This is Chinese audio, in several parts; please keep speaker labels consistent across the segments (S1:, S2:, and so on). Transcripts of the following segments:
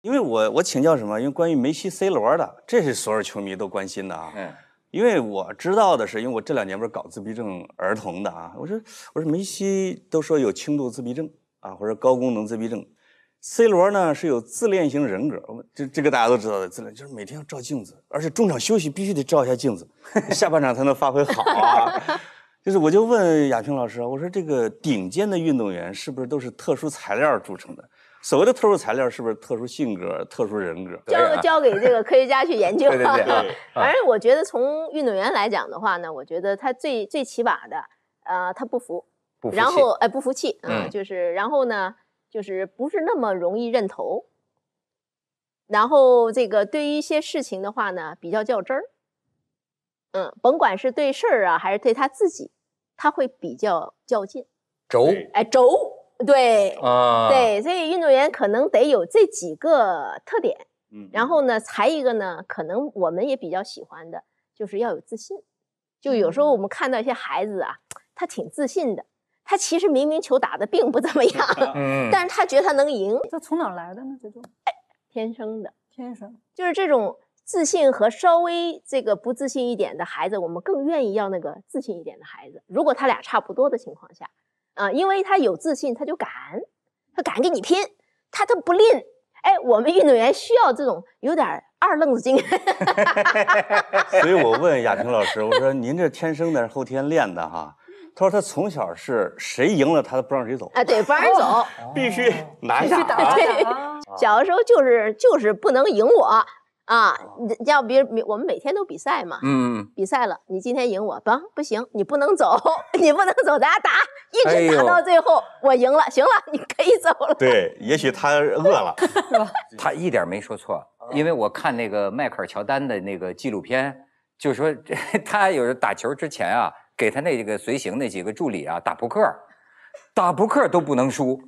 S1: 因为我我请教什么？因为关于梅西、C 罗的，这是所有球迷都关心的啊。嗯，因为我知道的是，因为我这两年不是搞自闭症儿童的啊。我说，我说梅西都说有轻度自闭症啊，或者高功能自闭症。C 罗呢是有自恋型人格，这这个大家都知道的自恋，就是每天要照镜子，而且中场休息必须得照一下镜子，下半场才能发挥好啊。就是我就问亚平老师，我说这个顶尖的运动员是不是都是特殊材料铸成的？所谓的特殊材料是不是特殊性格、特殊人格？交交
S2: 给这个科学家去研究。反 正 我觉得，从运动员来讲的话呢，我觉得他最最起码的，呃，他不服，然后哎不服气啊，就是然后呢，就是不是那么容易认头。然后这个对于一些事情的话呢，比较较真儿。嗯，甭管是对事儿啊，还是对他自己，他会比较较劲。轴，哎轴。对啊，对，所以运动员可能得有这几个特点。嗯，然后呢，还有一个呢，可能我们也比较喜欢的，就是要有自信。就有时候我们看到一些孩子啊，他挺自信的，他其实明明球打的并不怎么样，嗯，但是他觉得他能赢。这从哪来的呢？这种？哎，天生的。天生。就是这种自信和稍微这个不自信一点的孩子，我们更愿意要那个自信一点的孩子。如果他俩差不多的情况下。啊，因为他有自信，他就敢，他敢跟你拼，他他不吝。哎，我们运动员需要这种有点二愣子精哈。
S1: 所以我问亚萍老师，我说您这天生的是后天练的哈？他说他从小是谁赢了他都不让谁走
S2: 啊，对，不让人走，必须
S1: 拿下。对，
S2: 小的时候就是就是不能赢我。啊，你要比如我们每天都比赛嘛，嗯，比赛了，你今天赢我，不不行，你不能走，你不能走，咱俩打，一直打到最后，我赢了，行了，你可以走了。
S1: 对，也许他饿了，他
S3: 一点没说错，因为我看那个迈克尔乔丹的那个纪录片，就说 他有时打球之前啊，给他那个随行那几个助理啊打扑克，打扑克都不能输。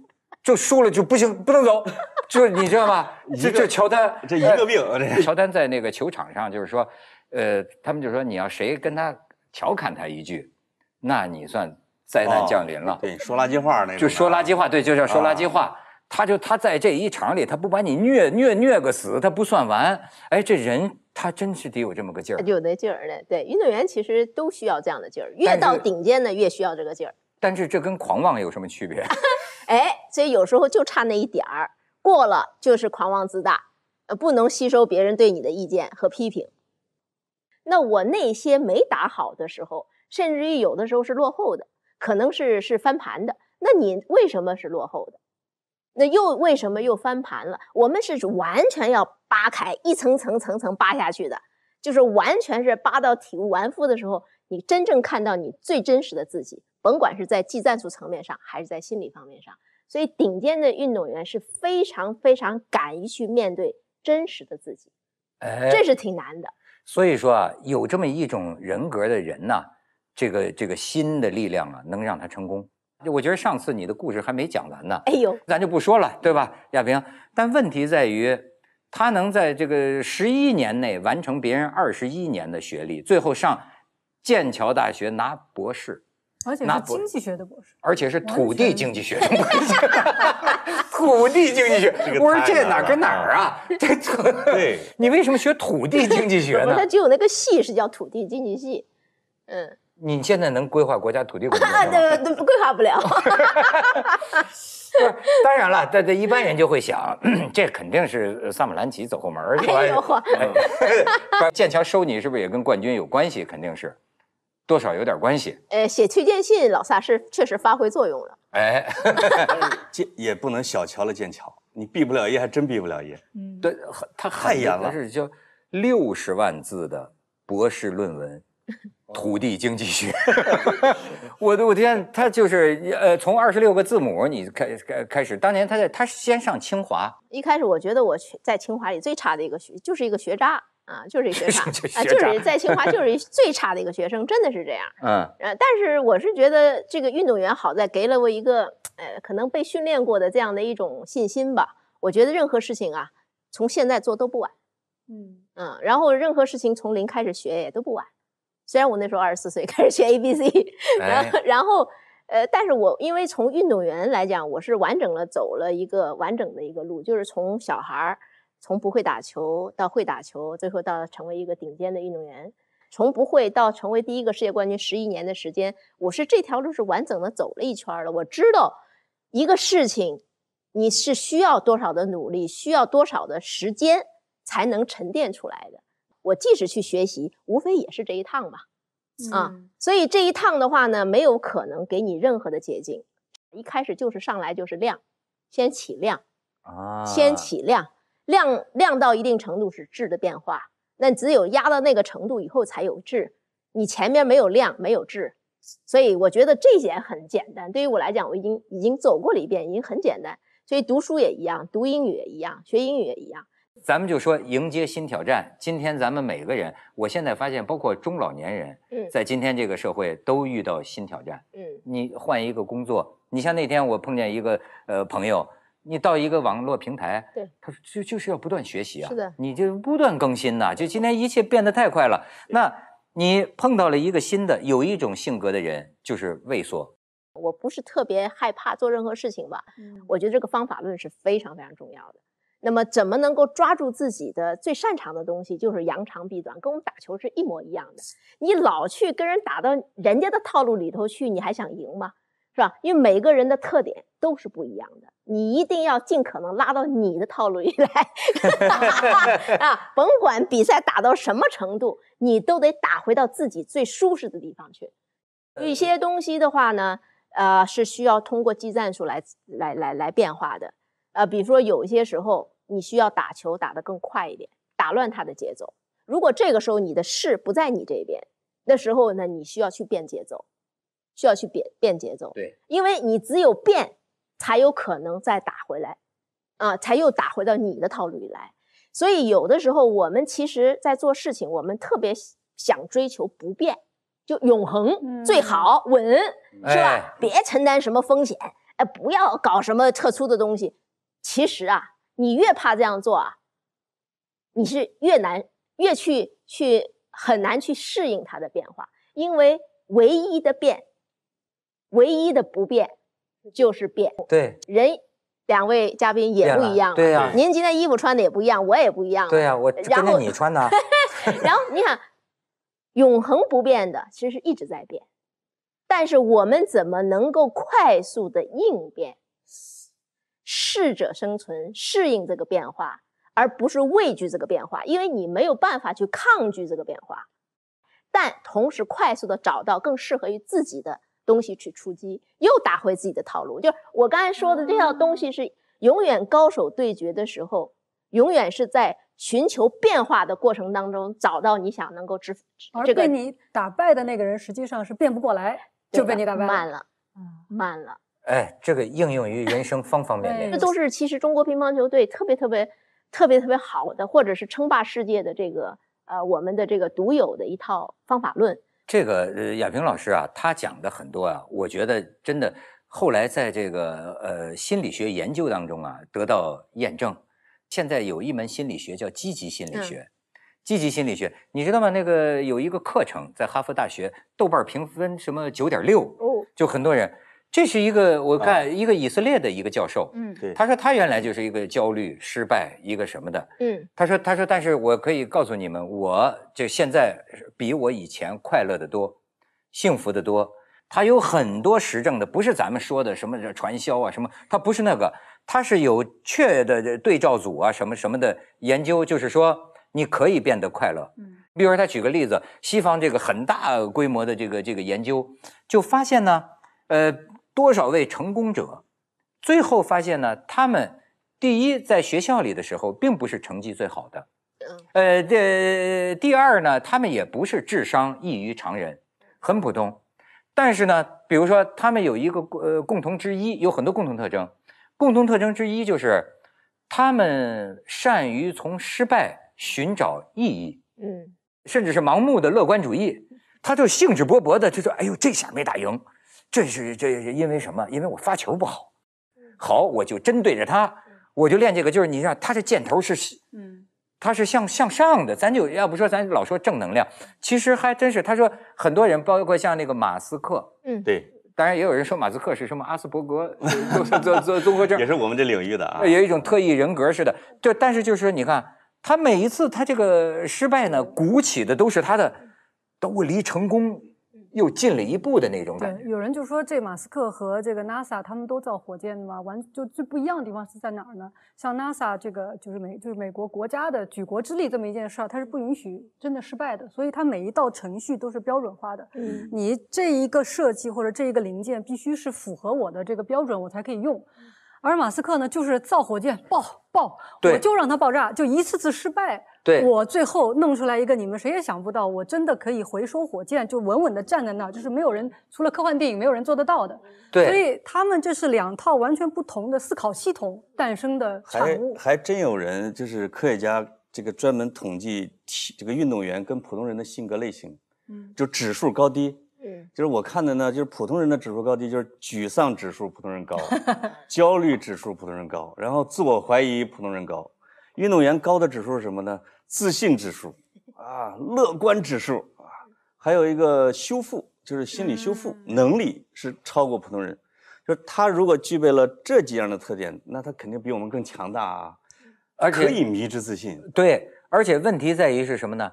S3: 就输了就不行，不能走，就你知道吗？这这乔丹这一个病，乔丹在那个球场上就是说，呃，他们就说你要谁跟他调侃他一句，那你算灾难降临了。对，
S1: 说垃圾话那。就说垃圾话，对，就要说垃圾
S3: 话。他就他在这一场里，他不把你虐虐虐个死，他不算完。哎，这人他真是得有这么个劲儿，
S2: 有那劲儿的。对，运动员其实都需要这样的劲儿，越到顶尖的越需要这个劲儿。
S3: 但是这跟狂妄有什么区别？
S2: 哎，所以有时候就差那一点儿，过了就是狂妄自大，呃，不能吸收别人对你的意见和批评。那我那些没打好的时候，甚至于有的时候是落后的，可能是是翻盘的。那你为什么是落后的？那又为什么又翻盘了？我们是完全要扒开一层层、层层扒下去的，就是完全是扒到体无完肤的时候，你真正看到你最真实的自己。甭管是在技战术层面上，还是在心理方面上，所以顶尖的运动员是非常非常敢于去面对真实的自己，哎，这是挺难的。
S3: 所以说啊，有这么一种人格的人呢，这个这个心的力量啊，能让他成功。就我觉得上次你的故事还没讲完呢，哎呦，咱就不说了，对吧，亚平？但问题在于，他能在这个十一年内完成别人二十一年的学历，最后上剑桥大学拿博士。
S4: 而且是经济学的博
S3: 士，而且是土地经济学的博士，
S4: 土地经济学，我说这哪跟哪儿
S3: 啊？这，对 你为什么学土地经济学呢？它
S2: 只有那个系是叫土地经济系，嗯，
S3: 你现在能规划国家土地规划吗？
S2: 那对，规划不了。
S3: 当然了，这这一般人就会想，这肯定是萨姆兰奇走后门。哎呦嚯！建桥收你是不是也跟冠军有关系？肯
S1: 定是。多少有点关系。
S2: 呃，写推荐信，老撒是确实发挥作用了。
S1: 哎，剑 也不能小瞧了剑桥，你毕不了业还真毕不了业。
S3: 对，他汗颜了，是
S1: 叫六十万字的博士论文，
S3: 土地经济学。我的我天，他就是呃，从二十六个字母你开开开始，当年他在他先上清华，
S2: 一开始我觉得我在清华里最差的一个学，就是一个学渣。啊，就是学渣啊，就是在清华 就是最差的一个学生，真的是这样。嗯，但是我是觉得这个运动员好在给了我一个，呃，可能被训练过的这样的一种信心吧。我觉得任何事情啊，从现在做都不晚。嗯嗯，然后任何事情从零开始学也都不晚。虽然我那时候二十四岁开始学 A B C，然后，呃，但是我因为从运动员来讲，我是完整了走了一个完整的一个路，就是从小孩儿。从不会打球到会打球，最后到成为一个顶尖的运动员，从不会到成为第一个世界冠军，十一年的时间，我是这条路是完整的走了一圈了。我知道一个事情，你是需要多少的努力，需要多少的时间才能沉淀出来的。我即使去学习，无非也是这一趟嘛，啊，所以这一趟的话呢，没有可能给你任何的捷径。一开始就是上来就是量，先起量啊，先起量。量量到一定程度是质的变化，那只有压到那个程度以后才有质。你前面没有量，没有质，所以我觉得这点很简单。对于我来讲，我已经已经走过了一遍，已经很简单。所以读书也一样，读英语也一样，学英语也一样。
S3: 咱们就说迎接新挑战。今天咱们每个人，我现在发现，包括中老年人，在今天这个社会都遇到新挑战。嗯，你换一个工作，你像那天我碰见一个呃朋友。你到一个网络平台，对，他就就是要不断学习啊。是的，你就不断更新呐。就今天一切变得太快了。那你碰到了一个新的，有一种性格的人，就是畏缩。
S2: 我不是特别害怕做任何事情吧？我觉得这个方法论是非常非常重要的。那么怎么能够抓住自己的最擅长的东西，就是扬长避短，跟我们打球是一模一样的。你老去跟人打到人家的套路里头去，你还想赢吗？是吧？因为每个人的特点都是不一样的。你一定要尽可能拉到你的套路里来 啊！甭管比赛打到什么程度，你都得打回到自己最舒适的地方去。有一些东西的话呢，呃，是需要通过技战术来来来来变化的。呃，比如说有一些时候你需要打球打得更快一点，打乱他的节奏。如果这个时候你的势不在你这边，那时候呢，你需要去变节奏，需要去变变节奏。对，因为你只有变。才有可能再打回来，啊，才又打回到你的套路里来。所以有的时候我们其实，在做事情，我们特别想追求不变，就永恒最好稳，是吧？别承担什么风险，哎，不要搞什么特殊的东西。其实啊，你越怕这样做啊，你是越难越去去很难去适应它的变化，因为唯一的变，唯一的不变。就是变，对人，两位嘉宾也不一样，对呀。您今天衣服穿的也不一样，我也不一样，对呀。我，然后你穿的，然后你看，永恒不变的其实是一直在变，但是我们怎么能够快速的应变，适者生存，适应这个变化，而不是畏惧这个变化，因为你没有办法去抗拒这个变化，但同时快速的找到更适合于自己的。东西去出击，又打回自己的套路。就是我刚才说的这套东西，是永远高手对决的时候，永远是在寻求变化的过程当中找到你想能够制。而被你打败的那个人，实际上是变不过来，就被你打败了，慢了，慢了。
S3: 哎，这个应用于人生方方面面。这都
S2: 是其实中国乒乓球队特别特别、特别特别好的，或者是称霸世界的这个呃，我们的这个独有的一套方法论。
S3: 这个呃，亚平老师啊，他讲的很多啊，我觉得真的后来在这个呃心理学研究当中啊得到验证。现在有一门心理学叫积极心理学，积极心理学你知道吗？那个有一个课程在哈佛大学，豆瓣评分什么九点六就很多人。这是一个我看一个以色列的一个教授，嗯，对，他说他原来就是一个焦虑、失败一个什么的，嗯，他说他说，但是我可以告诉你们，我就现在比我以前快乐的多，幸福的多。他有很多实证的，不是咱们说的什么传销啊什么，他不是那个，他是有确的对照组啊什么什么的研究，就是说你可以变得快乐。嗯，比如他举个例子，西方这个很大规模的这个这个研究，就发现呢，呃。多少位成功者，最后发现呢？他们第一在学校里的时候并不是成绩最好的，呃，这第二呢，他们也不是智商异于常人，很普通。但是呢，比如说他们有一个呃共同之一，有很多共同特征，共同特征之一就是他们善于从失败寻找意义，嗯，甚至是盲目的乐观主义，他就兴致勃勃的就说：“哎呦，这下没打赢。”这是这是因为什么？因为我发球不好，好我就针对着他，我就练这个。就是你像他这箭头是，嗯，他是向向上的，咱就要不说咱老说正能量，其实还真是。他说很多人，包括像那个马斯克，嗯，对，当然也有人说马斯克是什么阿斯伯格综综综综合症，也是我们这领域的啊，有一种特异人格似的。对，但是就是你看他每一次他这个失败呢，鼓起的都是他的，都离成功。又进了一步的那种感
S4: 觉。有人就说，这马斯克和这个 NASA，他们都造火箭的嘛，完就最不一样的地方是在哪儿呢？像 NASA 这个就是美就是美国国家的举国之力这么一件事儿，它是不允许真的失败的，所以它每一道程序都是标准化的。嗯，你这一个设计或者这一个零件必须是符合我的这个标准，我才可以用。而马斯克呢，就是造火箭爆爆，我就让他爆炸，就一次次失败。对，我最后弄出来一个，你们谁也想不到，我真的可以回收火箭，就稳稳的站在那儿，就是没有人除了科幻电影，没有人做得到的。对，所以他们这是两套完全不同的思考系统诞生的产物。还
S1: 还真有人，就是科学家这个专门统计体这个运动员跟普通人的性格类型，嗯，就指数高低。就是我看的呢，就是普通人的指数高低，就是沮丧指数，普通人高；焦虑指数，普通人高；然后自我怀疑，普通人高。运动员高的指数是什么呢？自信指数，啊，乐观指数，啊，还有一个修复，就是心理修复能力是超过普通人。就是他如果具备了这几样的特点，那他肯定比我们更强大啊。而且可以迷之自信。对，而且问题在于是什么呢？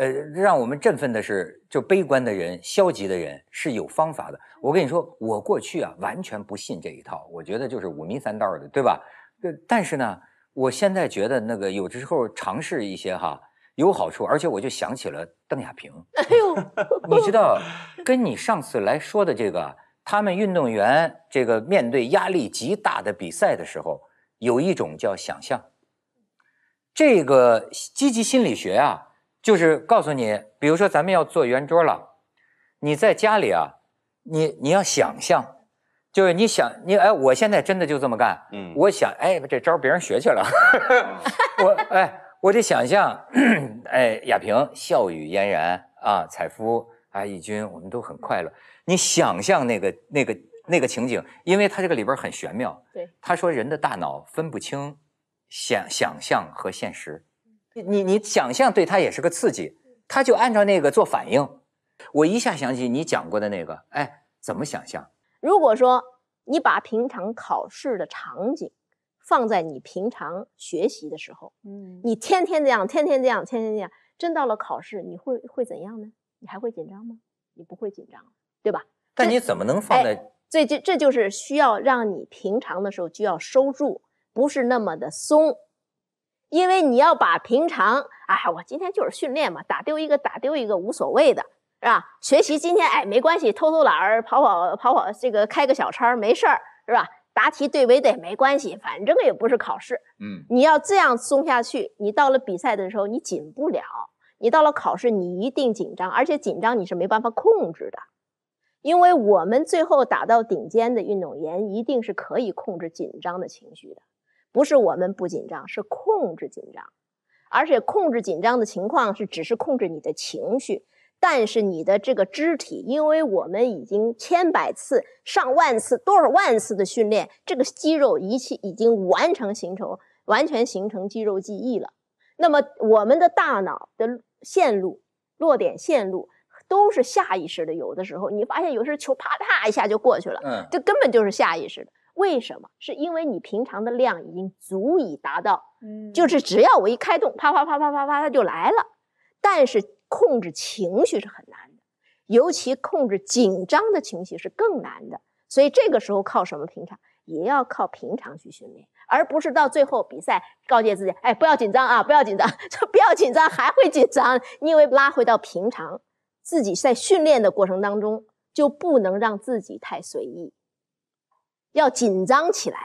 S1: 呃，让我们振奋的是，就悲
S3: 观的人、消极的人是有方法的。我跟你说，我过去啊完全不信这一套，我觉得就是五迷三道的，对吧？呃，但是呢，我现在觉得那个有的时候尝试一些哈有好处，而且我就想起了邓亚萍。哎呦，你知道，跟你上次来说的这个，他们运动员这个面对压力极大的比赛的时候，有一种叫想象，这个积极心理学啊。就是告诉你，比如说咱们要做圆桌了，你在家里啊，你你要想象，就是你想你哎，我现在真的就这么干，嗯，我想哎，这招别人学去了，我哎，我得想象，哎，亚平笑语嫣然啊，彩夫啊，义军，我们都很快乐。你想象那个那个那个情景，因为他这个里边很玄妙。对，他说人的大脑分不清想想象和现实。你你想象对他也是个刺激，他就按照那个做反应。我一下想起你讲过的那个，哎，怎么想象？
S2: 如果说你把平常考试的场景放在你平常学习的时候，嗯，你天天这样，天天这样，天天这样，真到了考试，你会会怎样呢？你还会紧张吗？你不会紧张，对吧？
S3: 但你怎么能放在？
S2: 这就这就是需要让你平常的时候就要收住，不是那么的松。因为你要把平常，哎，我今天就是训练嘛，打丢一个打丢一个无所谓的，是吧？学习今天哎没关系，偷偷懒儿跑跑跑跑，这个开个小差没事儿，是吧？答题对不对没关系，反正也不是考试。嗯，你要这样松下去，你到了比赛的时候你紧不了，你到了考试你一定紧张，而且紧张你是没办法控制的，因为我们最后打到顶尖的运动员一定是可以控制紧张的情绪的。不是我们不紧张，是控制紧张，而且控制紧张的情况是只是控制你的情绪，但是你的这个肢体，因为我们已经千百次、上万次、多少万次的训练，这个肌肉仪器已经完成形成，完全形成肌肉记忆了。那么我们的大脑的线路、落点线路都是下意识的。有的时候你发现，有时候球啪嗒一下就过去了，嗯，这根本就是下意识的。为什么？是因为你平常的量已经足以达到，嗯，就是只要我一开动，啪啪啪啪啪啪，它就来了。但是控制情绪是很难的，尤其控制紧张的情绪是更难的。所以这个时候靠什么平常？也要靠平常去训练，而不是到最后比赛告诫自己，哎，不要紧张啊，不要紧张，就不要紧张，还会紧张。因为拉回到平常，自己在训练的过程当中就不能让自己太随意。要紧张起来，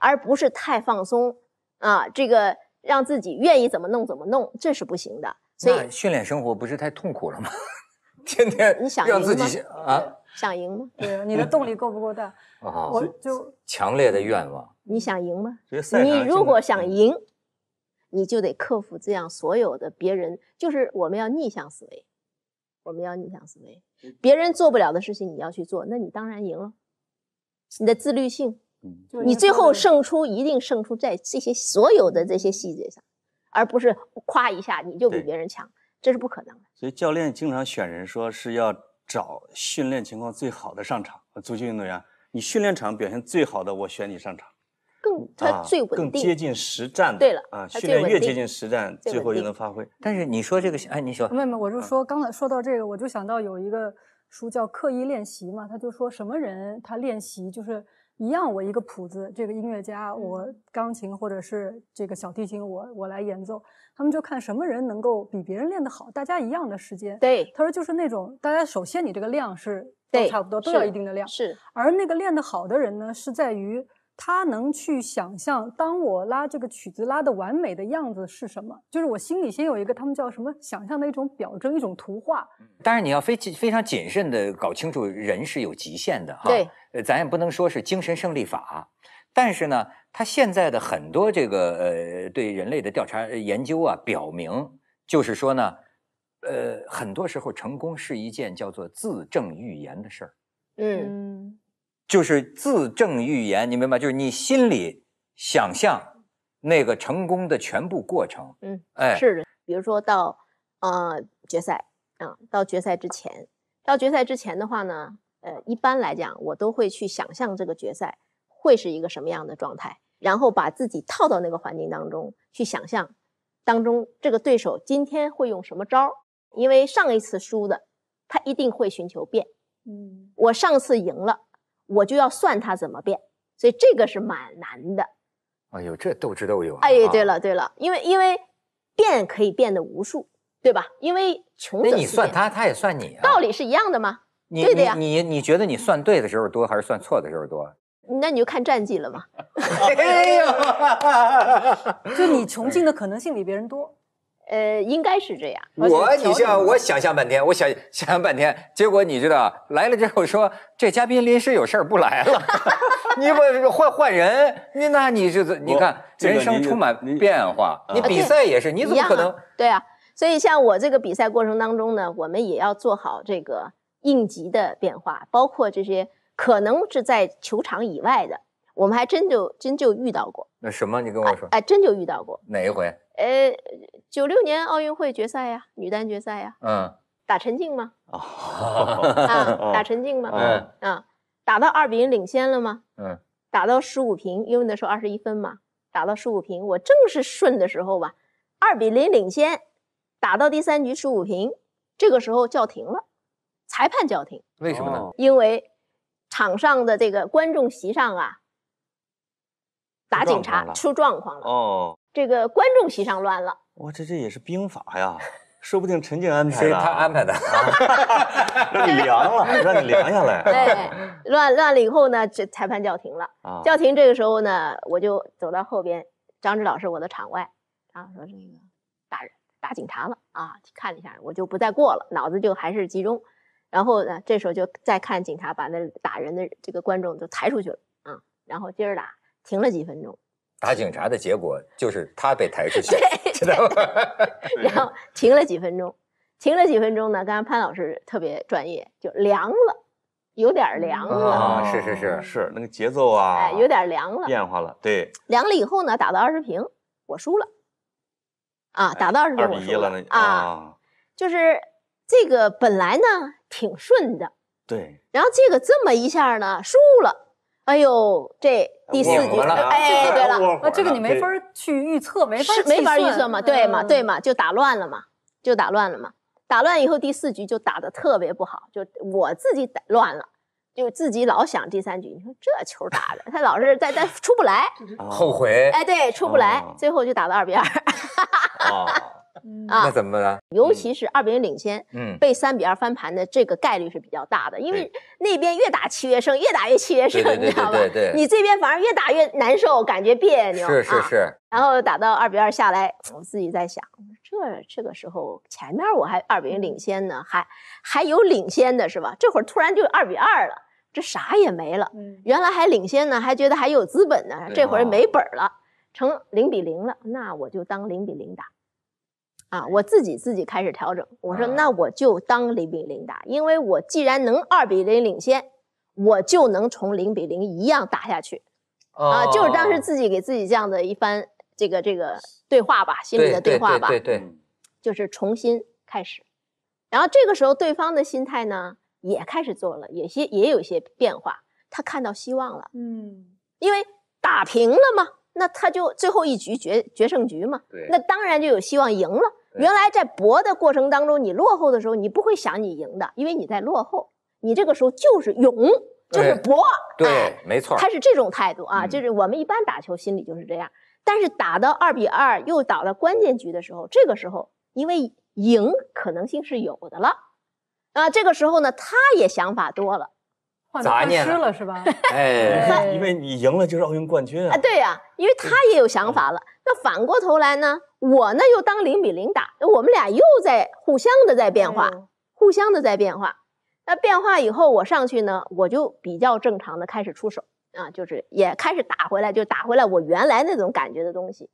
S2: 而不是太放松啊！这个让自己愿意怎么弄怎么弄，这是不行的。所以
S3: 训练生活不是太痛苦了吗？
S2: 天天你想让自己啊想赢吗？对啊，你的动力够不够大？我就
S3: 强烈的愿望。
S2: 你想赢吗？你如果想赢，你就得克服这样所有的别人，就是我们要逆向思维，我们要逆向思维，别人做不了的事情你要去做，那你当然赢了。你的自律性，嗯，你最后胜出一定胜出在这些所有的这些细节上，而不是夸一下你就比别人强，这是不可能的。
S1: 所以教练经常选人说是要找训练情况最好的上场。足球运动员，你训练场表现最好的，我选你上场。
S4: 更他最稳定，更接
S1: 近实战的。对了啊，训练越接近实战，最后越能发挥。但是你说这个，哎，你说，
S3: 妹妹，
S4: 我就说刚才说到这个，我就想到有一个。书叫刻意练习嘛，他就说什么人他练习就是一样，我一个谱子，这个音乐家我钢琴或者是这个小提琴我我来演奏，他们就看什么人能够比别人练得好，大家一样的时间。对，他说就是那种大家首先你这个量是都差不多都要一定的量是，而那个练得好的人呢是在于。他能去想象，当我拉这个曲子拉的完美的样子是什么？就是我心里先有一个，他们叫什么？想象的一种表征，一种图画。
S3: 当然，你要非非常谨慎的搞清楚，人是有极限的哈。对，咱也不能说是精神胜利法，但是呢，他现在的很多这个呃对人类的调查研究啊，表明就是说呢，呃，很多时候成功是一件叫做自证预言的事儿。
S4: 嗯。
S3: 就是自证预言，你明白就是你心里想象那个成功的全部过程。
S2: 嗯，哎，是的。比如说到，呃，决赛啊，到决赛之前，到决赛之前的话呢，呃，一般来讲，我都会去想象这个决赛会是一个什么样的状态，然后把自己套到那个环境当中去想象，当中这个对手今天会用什么招儿？因为上一次输的，他一定会寻求变。嗯，我上次赢了。我就要算它怎么变，所以这个是蛮难的。
S3: 哎呦，这斗智斗勇啊！哎，对了
S2: 对了，因为因为变可以变的无数，对吧？因为穷则那你算
S3: 他，他也算你，
S2: 道理是一样的吗？对的呀。你
S3: 你觉得你算对的时候多还是算错的时候多？
S2: 那你就看战绩了嘛。哎呦，就你穷尽的可能性比别人多。呃，应该是这样。我，你像我
S3: 想象半天，我想想象半天，结果你知道来了之后说这嘉宾临时有事儿不来了，
S2: 你不
S3: 换换人，你那你就这，你看人生充满变化，你比赛也是，你怎么可能？
S2: 对啊，所以像我这个比赛过程当中呢，我们也要做好这个应急的变化，包括这些可能是在球场以外的。我们还真就真就遇到过，
S3: 那什么？你跟我说，哎，
S2: 真就遇到过哪一回？呃，九六年奥运会决赛呀，女单决赛呀，嗯，打陈静吗？
S3: 啊，打陈静吗？嗯，
S2: 啊，打到二比零领先了吗？嗯，打到十五平，因为那时候二十一分嘛，打到十五平，我正是顺的时候吧，二比零领先，打到第三局十五平，这个时候叫停了，裁判叫停，为什么呢？因为场上的这个观众席上啊。打警察出状况了哦！这个观众席上乱了，
S1: 哇，这这也是兵法呀，说不定陈静安排的，他安排的，
S3: 让你凉了，让你凉下来。
S2: 对，乱乱了以后呢，这裁判叫停了啊！叫停这个时候呢，我就走到后边，张志老师我的场外，张老师说这个打人打警察了啊，看了一下我就不再过了，脑子就还是集中，然后呢这时候就再看警察把那打人的这个观众就抬出去了啊，然后接着打。停了几分钟，
S3: 打警察的结果就是他被抬出去。
S2: 对，然后停了几分钟，停了几分钟呢？刚才潘老师特别专业，就凉了，有点凉了。啊，是
S1: 是是是那个节奏啊，有点凉了，变化了。对，
S2: 凉了以后呢，打到二十平，我输了。啊，打到二十平，我输了。啊，就是这个本来呢挺顺的，对，然后这个这么一下呢输了。哎呦，这第四局，哎，对了，这个你没法去预测，没法没法预测嘛，对嘛，对嘛，就打乱了嘛，就打乱了嘛，打乱以后第四局就打的特别不好，就我自己打乱了，就自己老想第三局，你说这球打的，他老是在在出不来，后悔，哎，对，出不来，最后就打到二比二。啊，那怎么了？尤其是二比零领先，嗯，被三比二翻盘的这个概率是比较大的，因为那边越打七越胜，越打越七越胜，你知道吧？对对对。你这边反而越打越难受，感觉别扭。是是是。然后打到二比二下来，我自己在想，这这个时候前面我还二比零领先呢，还还有领先的是吧？这会儿突然就二比二了，这啥也没了。原来还领先呢，还觉得还有资本呢，这会儿没本了，成零比零了，那我就当零比零打。啊，我自己自己开始调整。我说那我就当零比零打，因为我既然能二比零领先，我就能从零比零一样打下去。啊，就是当时自己给自己这样的一番这个这个对话吧，心里的对话吧，对对对就是重新开始。然后这个时候对方的心态呢也开始做了，也些也有些变化，他看到希望了，嗯，因为打平了嘛，那他就最后一局决决胜局嘛，对，那当然就有希望赢了。原来在搏的过程当中，你落后的时候，你不会想你赢的，因为你在落后，你这个时候就是勇，就是搏。对，没错，他是这种态度啊，就是我们一般打球心理就是这样。但是打到二比二又到了关键局的时候，这个时候因为赢可能性是有的了，啊，这个时候呢，他也想法多了。
S1: 咋念了是
S2: 吧？哎，因
S1: 为你赢了就是奥
S2: 运冠军啊！对呀，因为他也有想法了。那反过头来呢，我呢又当零比零打，我们俩又在互相的在变化，互相的在变化。那变化以后，我上去呢，我就比较正常的开始出手啊，就是也开始打回来，就打回来我原来那种感觉的东西，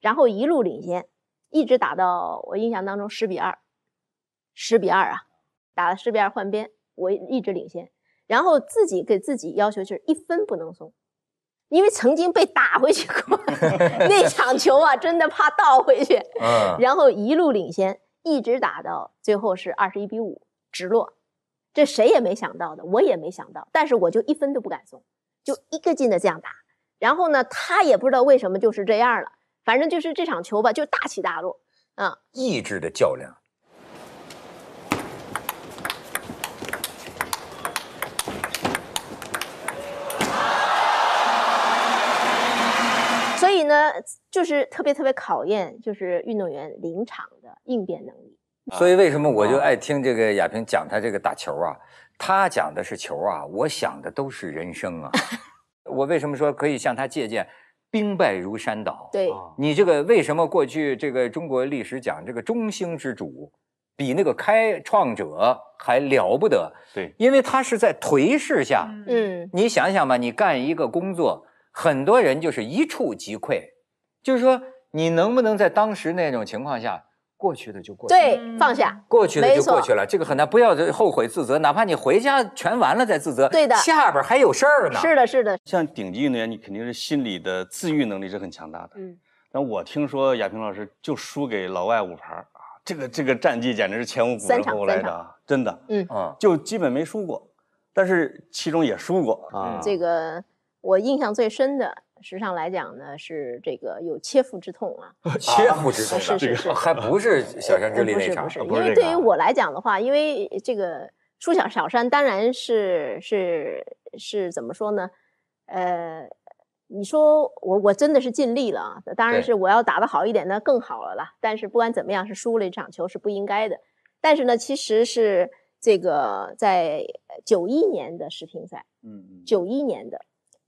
S2: 然后一路领先，一直打到我印象当中十比二，十比二啊，打了十比二换边，我一直领先。然后自己给自己要求就是一分不能松，因为曾经被打回去过 那场球啊，真的怕倒回去。嗯。然后一路领先，一直打到最后是二十一比五直落，这谁也没想到的，我也没想到。但是我就一分都不敢松，就一个劲的这样打。然后呢，他也不知道为什么就是这样了，反正就是这场球吧，就大起大落啊，
S3: 意志的较量。
S2: 呢，就是特别特别考验，就是运动员临场的应变能力。
S3: 所以为什么我就爱听这个亚平讲他这个打球啊？他讲的是球啊，我想的都是人生啊。我为什么说可以向他借鉴？兵败如山倒。对，你这个为什么过去这个中国历史讲这个中兴之主，比那个开创者还了不得？对，因为他是在颓势下。嗯，你想想吧，你干一个工作。很多人就是一触即溃，就是说你能不能在当时那种情况下，过去的就过去，
S2: 对，放下，
S3: 过去的就过去了。这个很难，不要后悔自责，哪
S1: 怕你回家全完了再自责，
S3: 对的，下边还有事儿呢。是
S2: 的，是的。
S1: 像顶级运动员，你肯定是心里的自愈能力是很强大的。嗯，但我听说亚平老师就输给老外五盘啊，这个这个战绩简直是前无古人后无来者真的。嗯啊，就基本没输过，但是其中也输过啊。这
S2: 个。我印象最深的，实际上来讲呢，是这个有切腹之痛啊，
S1: 切腹
S2: 之痛，这个
S3: 还不是小山之力那场，不是不是，因为对于
S2: 我来讲的话，因为这个输小小山当然是是是怎么说呢？呃，你说我我真的是尽力了啊，当然是我要打得好一点那更好了啦，但是不管怎么样是输了一场球是不应该的，但是呢，其实是这个在九一年的世乒赛，嗯九一年的。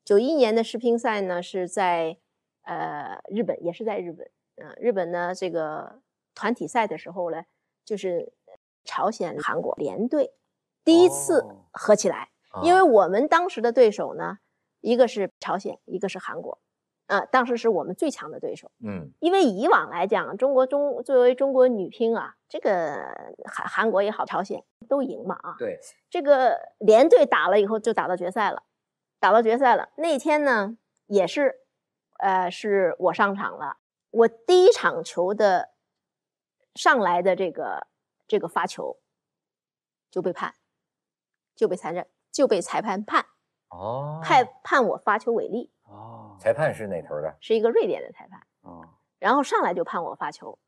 S2: 九一年的世乒赛呢，是在呃日本，也是在日本。嗯，日本呢这个团体赛的时候呢，就是朝鲜、韩国联队第一次合起来，因为我们当时的对手呢，一个是朝鲜，一个是韩国，啊，当时是我们最强的对手。嗯，因为以往来讲，中国中作为中国女乒啊，这个韩韩国也好，朝鲜都赢嘛啊。对，这个连队打了以后就打到决赛了。打到决赛了，那天呢也是，呃，是我上场了。我第一场球的上来的这个这个发球就被判，就被裁着就被裁判判哦判判我发球违例
S3: 哦。裁判是哪头的？
S2: 是一个瑞典的裁判哦。然后上来就判我发球，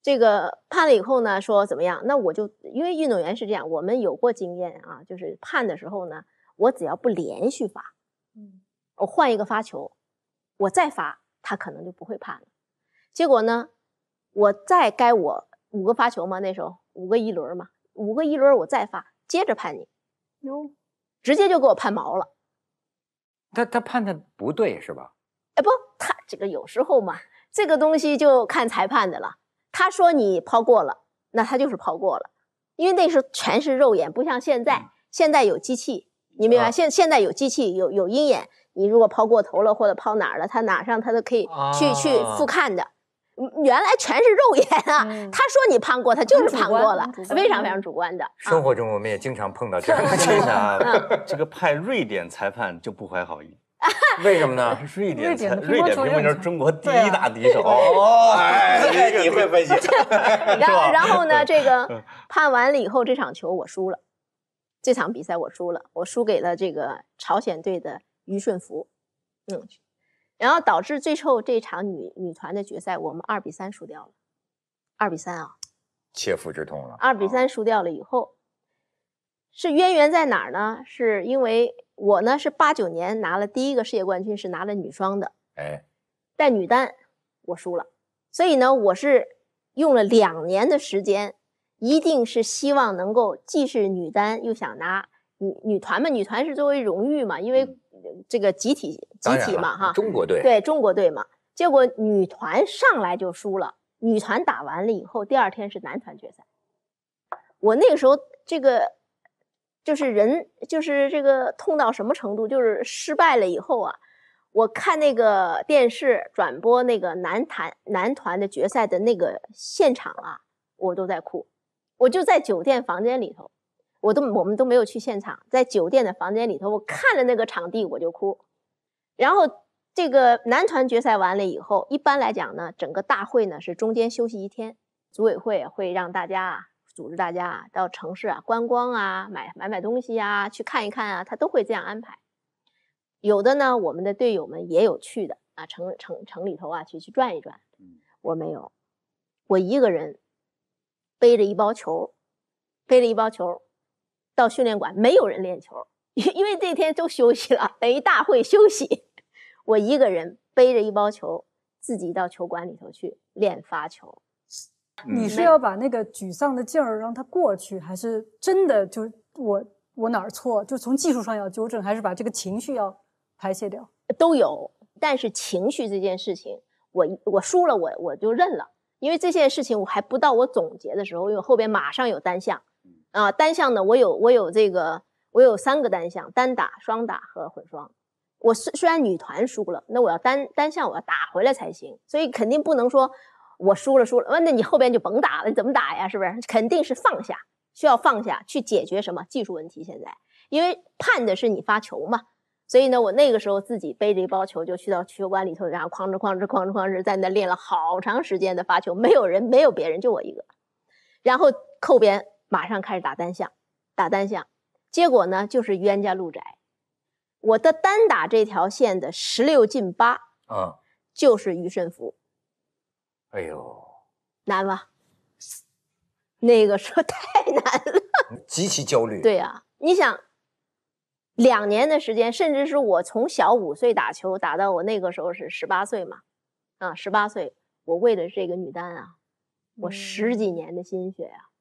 S2: 这个判了以后呢，说怎么样？那我就因为运动员是这样，我们有过经验啊，就是判的时候呢，我只要不连续发。嗯，我换一个发球，我再发，他可能就不会判了。结果呢，我再该我五个发球嘛，那时候五个一轮嘛，五个一轮我再发，接着判你，no，直接就给我判毛了。他他判的不对是吧？哎，不，他这个有时候嘛，这个东西就看裁判的了。他说你抛过了，那他就是抛过了，因为那时候全是肉眼，不像现在，现在有机器。你明白，现现在有机器，有有鹰眼，你如果抛过头了或者抛哪儿了，他哪上他都可以去去复看的。原来全是肉眼啊，他说你判过，他就是判过了，非常非常主观的。
S1: 生活中我们也经常碰到这样的现象啊，这个派瑞典裁判就不怀好意，为什么呢？瑞典裁判，瑞典乒乓球中国第一大敌手。哦，你会分析。
S2: 然后然后呢，这个判完了以后，这场球我输了。这场比赛我输了，我输给了这个朝鲜队的于顺福，嗯，然后导致最后这场女女团的决赛，我们二比三输掉了，二比三啊，
S3: 切肤之痛了。
S2: 二比三输掉了以后，是渊源在哪儿呢？是因为我呢是八九年拿了第一个世界冠军，是拿了女双的，哎，但女单我输了，所以呢我是用了两年的时间。一定是希望能够既是女单又想拿女女团嘛？女团是作为荣誉嘛？因为这个集体集体嘛，哈，中国队对中国队嘛。结果女团上来就输了，女团打完了以后，第二天是男团决赛。我那个时候这个就是人就是这个痛到什么程度？就是失败了以后啊，我看那个电视转播那个男团男团的决赛的那个现场啊，我都在哭。我就在酒店房间里头，我都我们都没有去现场，在酒店的房间里头，我看了那个场地我就哭。然后这个男团决赛完了以后，一般来讲呢，整个大会呢是中间休息一天，组委会会让大家啊，组织大家啊到城市啊观光啊，买买买东西啊，去看一看啊，他都会这样安排。有的呢，我们的队友们也有去的啊，城城城里头啊去去转一转。我没有，我一个人。背着一包球，背着一包球到训练馆，没有人练球，因为这天都休息了，等 于大会休息。我一个人背着一包球，自己到球馆里头去练发球。你是要
S4: 把那个沮丧的劲儿让它过去，还是真的就我
S2: 我哪儿错，就从技术上要纠正，还是把这个情绪要排泄掉？都有，但是情绪这件事情，我我输了，我我就认了。因为这件事情我还不到我总结的时候，因为后边马上有单项，啊，单项呢我有我有这个我有三个单项，单打、双打和混双。我虽虽然女团输了，那我要单单项我要打回来才行，所以肯定不能说我输了输了，那你后边就甭打了，你怎么打呀？是不是？肯定是放下，需要放下去解决什么技术问题？现在，因为判的是你发球嘛。所以呢，我那个时候自己背着一包球就去到球馆里头，然后哐哧哐哧哐哧哐哧，在那练了好长时间的发球，没有人，没有别人，就我一个。然后扣边马上开始打单项，打单项，结果呢就是冤家路窄，我的单打这条线的十六进八啊，就是于胜福。哎呦，难吗？那个说太难
S3: 了，极其焦虑。对
S2: 呀，你想。两年的时间，甚至是我从小五岁打球，打到我那个时候是十八岁嘛，啊，十八岁，我为的这个女单啊，我十几年的心血啊。